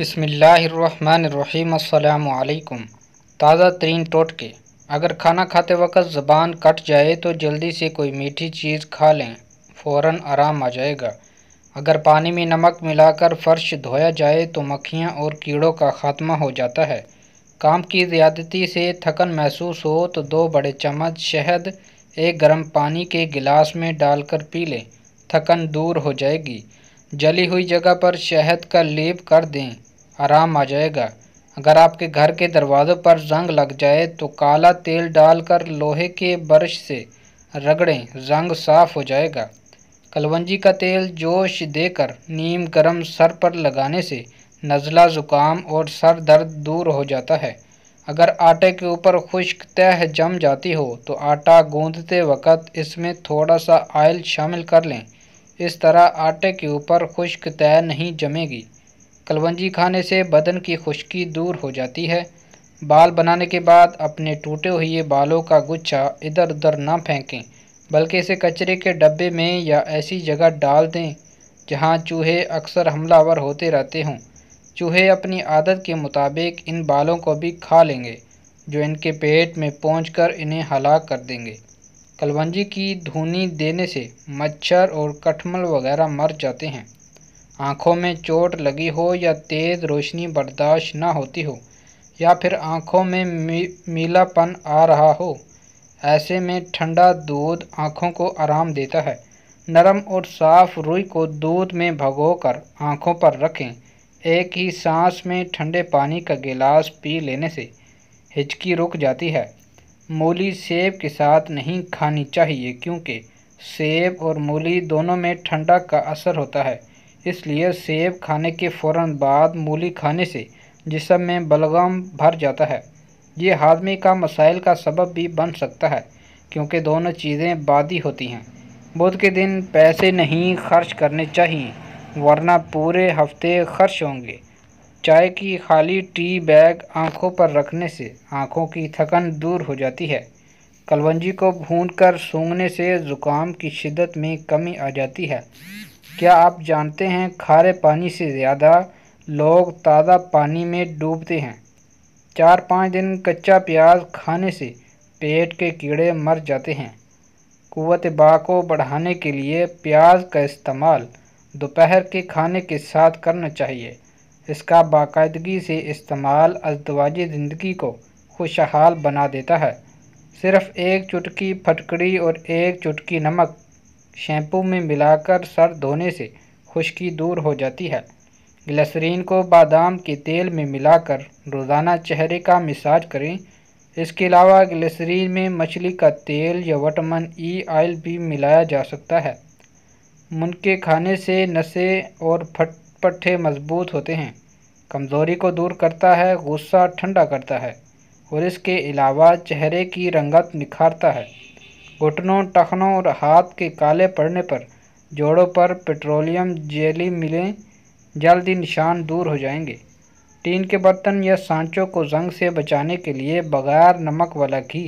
बसमिलकुम ताज़ा तरीन टोटके अगर खाना खाते वक्त ज़बान कट जाए तो जल्दी से कोई मीठी चीज़ खा लें फ़ौर आराम आ जाएगा अगर पानी में नमक मिलाकर फ़र्श धोया जाए तो मक्खियाँ और कीड़ों का ख़ात्मा हो जाता है काम की ज़्यादती से थकन महसूस हो तो दो बड़े चम्मच शहद एक गर्म पानी के गिलास में डालकर पी लें थकन दूर हो जाएगी जली हुई जगह पर शहद का लेप कर दें आराम आ जाएगा अगर आपके घर के दरवाज़ों पर जंग लग जाए तो काला तेल डालकर लोहे के ब्रश से रगड़ें जंग साफ हो जाएगा कलवंजी का तेल जोश देकर नीम गरम सर पर लगाने से नज़ला ज़ुकाम और सर दर्द दूर हो जाता है अगर आटे के ऊपर खुश्क तह जम जाती हो तो आटा गूंदते वक्त इसमें थोड़ा सा आयल शामिल कर लें इस तरह आटे के ऊपर खुश्क तय नहीं जमेगी कलवंजी खाने से बदन की खुश्की दूर हो जाती है बाल बनाने के बाद अपने टूटे हुए बालों का गुच्छा इधर उधर ना फेंकें बल्कि इसे कचरे के डब्बे में या ऐसी जगह डाल दें जहां चूहे अक्सर हमलावर होते रहते हों चूहे अपनी आदत के मुताबिक इन बालों को भी खा लेंगे जो इनके पेट में पहुंचकर इन्हें हलाक कर देंगे कलवंजी की धुनी देने से मच्छर और कटमल वगैरह मर जाते हैं आँखों में चोट लगी हो या तेज़ रोशनी बर्दाश्त ना होती हो या फिर आँखों में मी, मीलापन आ रहा हो ऐसे में ठंडा दूध आँखों को आराम देता है नरम और साफ़ रुई को दूध में भगोकर आँखों पर रखें एक ही सांस में ठंडे पानी का गिलास पी लेने से हिचकी रुक जाती है मूली सेब के साथ नहीं खानी चाहिए क्योंकि सेब और मूली दोनों में ठंडा का असर होता है इसलिए सेब खाने के फ़ौर बाद मूली खाने से जिसम में बलगम भर जाता है ये हाजमे का मसाइल का सबब भी बन सकता है क्योंकि दोनों चीज़ें बादी होती हैं बुध के दिन पैसे नहीं खर्च करने चाहिए वरना पूरे हफ्ते खर्च होंगे चाय की खाली टी बैग आंखों पर रखने से आंखों की थकन दूर हो जाती है कलवंजी को भून कर सूंघने से ज़ुकाम की शिद्दत में कमी आ जाती है क्या आप जानते हैं खारे पानी से ज़्यादा लोग ताज़ा पानी में डूबते हैं चार पाँच दिन कच्चा प्याज खाने से पेट के कीड़े मर जाते हैं कुत बा को बढ़ाने के लिए प्याज का इस्तेमाल दोपहर के खाने के साथ करना चाहिए इसका बाकायदगी से इस्तेमाल अजदवाजी ज़िंदगी को खुशहाल बना देता है सिर्फ एक चुटकी फटकड़ी और एक चुटकी नमक शैम्पू में मिलाकर सर धोने से खुश्की दूर हो जाती है ग्लसरीन को बादाम के तेल में मिलाकर रोज़ाना चेहरे का मिसाज करें इसके अलावा ग्लसरीन में मछली का तेल या वटमन ई आयल ऑयल भी मिलाया जा सकता है मुनके खाने से नशे और फट पट्टे मजबूत होते हैं कमज़ोरी को दूर करता है गुस्सा ठंडा करता है और इसके अलावा चेहरे की रंगत निखारता है घुटनों टखनों और हाथ के काले पड़ने पर जोड़ों पर पेट्रोलियम जेली मिलें जल्द ही निशान दूर हो जाएंगे टीन के बर्तन या सांचों को जंग से बचाने के लिए बगैर नमक वाला घी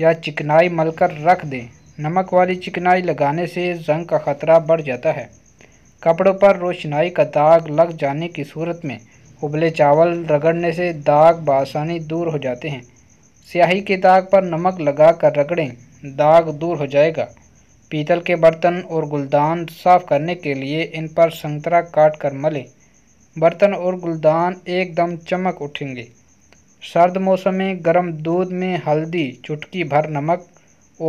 या चिकनाई मलकर रख दें नमक वाली चिकनाई लगाने से जंग का ख़तरा बढ़ जाता है कपड़ों पर रोशनाई का दाग लग जाने की सूरत में उबले चावल रगड़ने से दाग बासानी दूर हो जाते हैं स्याही के दाग पर नमक लगा कर रगड़ें दाग दूर हो जाएगा पीतल के बर्तन और गुलदान साफ करने के लिए इन पर संतरा काट कर मलें बर्तन और गुलदान एकदम चमक उठेंगे सर्द मौसम में गर्म दूध में हल्दी चुटकी भर नमक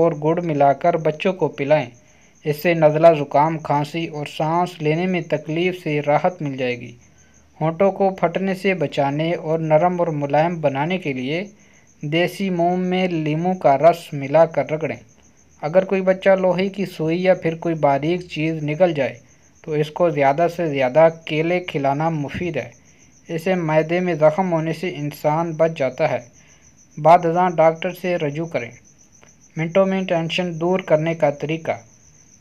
और गुड़ मिलाकर बच्चों को पिलाएं इससे नज़ला ज़ुकाम खांसी और सांस लेने में तकलीफ़ से राहत मिल जाएगी होंठों को फटने से बचाने और नरम और मुलायम बनाने के लिए देसी मोम में लीमू का रस मिलाकर रगड़ें अगर कोई बच्चा लोहे की सुई या फिर कोई बारीक चीज़ निकल जाए तो इसको ज़्यादा से ज़्यादा केले खिलाना मुफीद है इसे मैदे में ज़ख़म होने से इंसान बच जाता है बाद डॉक्टर से रजू करें मिनटों में टेंशन दूर करने का तरीका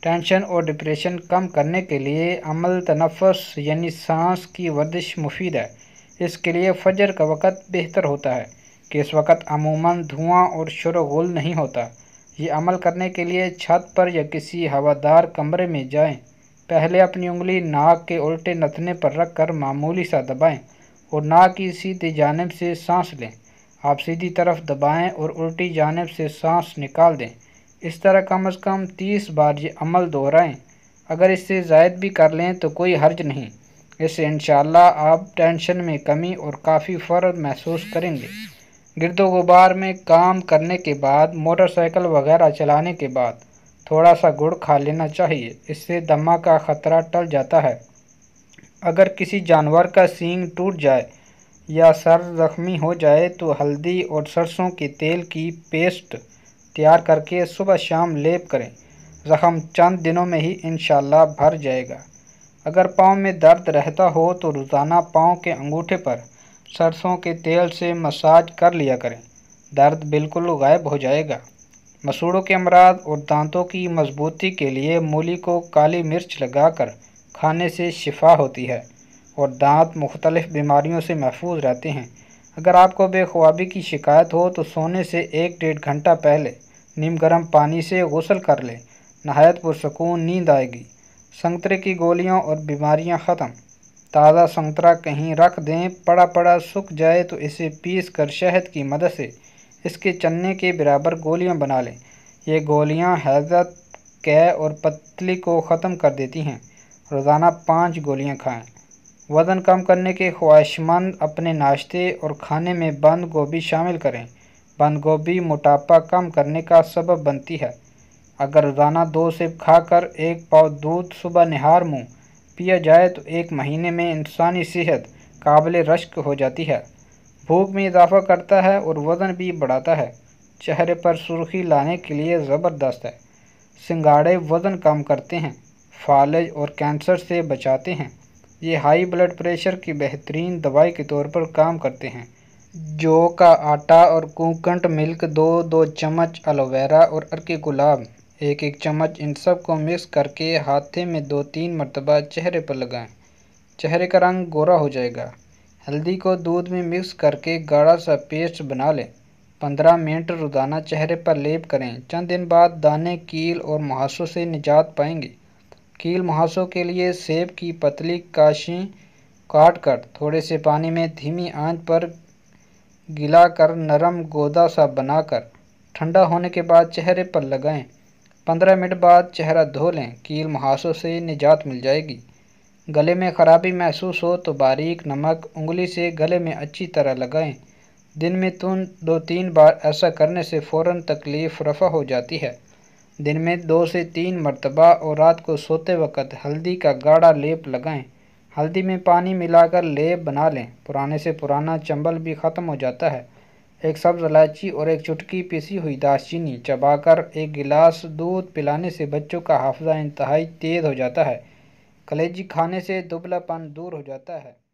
टेंशन और डिप्रेशन कम करने के लिए अमल तनफस यानी सांस की वर्जिश मुफीद है इसके लिए फजर का वक़्त बेहतर होता है कि इस वक्त अमूमन धुआं और शोरगुल नहीं होता ये अमल करने के लिए छत पर या किसी हवादार कमरे में जाएं। पहले अपनी उंगली नाक के उल्टे नथने पर रख कर मामूली सा दबाएं और नाक की सीधी जानब से सांस लें आप सीधी तरफ दबाएं और उल्टी जानब से सांस निकाल दें इस तरह कम अज़ कम तीस बार ये अमल दोहराएँ अगर इससे जायद भी कर लें तो कोई हर्ज नहीं इससे इन आप टेंशन में कमी और काफ़ी फ़र्क महसूस करेंगे गिरद गुबार में काम करने के बाद मोटरसाइकिल वगैरह चलाने के बाद थोड़ा सा गुड़ खा लेना चाहिए इससे दमा का ख़तरा टल जाता है अगर किसी जानवर का सींग टूट जाए या सर ज़ख्मी हो जाए तो हल्दी और सरसों के तेल की पेस्ट तैयार करके सुबह शाम लेप करें ज़ख़म चंद दिनों में ही इन भर जाएगा अगर पाँव में दर्द रहता हो तो रोज़ाना पाँव के अंगूठे पर सरसों के तेल से मसाज कर लिया करें दर्द बिल्कुल गायब हो जाएगा मसूड़ों के अमराद और दांतों की मजबूती के लिए मूली को काली मिर्च लगाकर खाने से शिफा होती है और दांत मुख्तलिफ़ बीमारियों से महफूज रहते हैं अगर आपको बेखवाबी की शिकायत हो तो सोने से एक डेढ़ घंटा पहले नीम गर्म पानी से गसल कर लें नहायत पुरसकून नींद आएगी संतरे की गोलियों और बीमारियाँ ख़त्म ताज़ा संतरा कहीं रख दें पड़ा पड़ा सूख जाए तो इसे पीस कर शहद की मदद से इसके चने के बराबर गोलियाँ बना लें ये गोलियाँ हैजत कै और पतली को ख़त्म कर देती हैं रोज़ाना पाँच गोलियाँ खाएँ वज़न कम करने के ख्वाहिशमंद अपने नाश्ते और खाने में बंद गोभी शामिल करें बंद गोभी मोटापा कम करने का सबब बनती है अगर रोज़ाना दो सेब खाकर एक पाव दूध सुबह निहार मुँह पिया जाए तो एक महीने में इंसानी सेहत काबिल रश्क हो जाती है भूख में इजाफा करता है और वज़न भी बढ़ाता है चेहरे पर सुर्खी लाने के लिए ज़बरदस्त है सिंगाड़े वज़न कम करते हैं फालज और कैंसर से बचाते हैं ये हाई ब्लड प्रेशर की बेहतरीन दवाई के तौर पर काम करते हैं जौ का आटा और कोकोनट मिल्क दो दो चम्मच एलोवेरा और अर्क गुलाब एक एक चम्मच इन सब को मिक्स करके हाथे में दो तीन मरतबा चेहरे पर लगाएं चेहरे का रंग गोरा हो जाएगा हल्दी को दूध में मिक्स करके गाढ़ा सा पेस्ट बना लें पंद्रह मिनट रोज़ाना चेहरे पर लेप करें चंद दिन बाद दाने कील और मुहासों से निजात पाएंगे कील मुहासों के लिए सेब की पतली काशी काट कर थोड़े से पानी में धीमी आंच पर गिला कर नरम गोदा सा बनाकर ठंडा होने के बाद चेहरे पर लगाएं। पंद्रह मिनट बाद चेहरा धो लें कील मुहासों से निजात मिल जाएगी गले में ख़राबी महसूस हो तो बारीक नमक उंगली से गले में अच्छी तरह लगाएं। दिन में तुम दो तीन बार ऐसा करने से फ़ौर तकलीफ़ रफा हो जाती है दिन में दो से तीन मरतबा और रात को सोते वक्त हल्दी का गाढ़ा लेप लगाएं हल्दी में पानी मिलाकर लेप बना लें पुराने से पुराना चंबल भी ख़त्म हो जाता है एक सब्ज़ इलायची और एक चुटकी पिसी हुई दालचीनी चबाकर एक गिलास दूध पिलाने से बच्चों का हाफजा इंतहाई तेज़ हो जाता है कलेजी खाने से दुबलापन दूर हो जाता है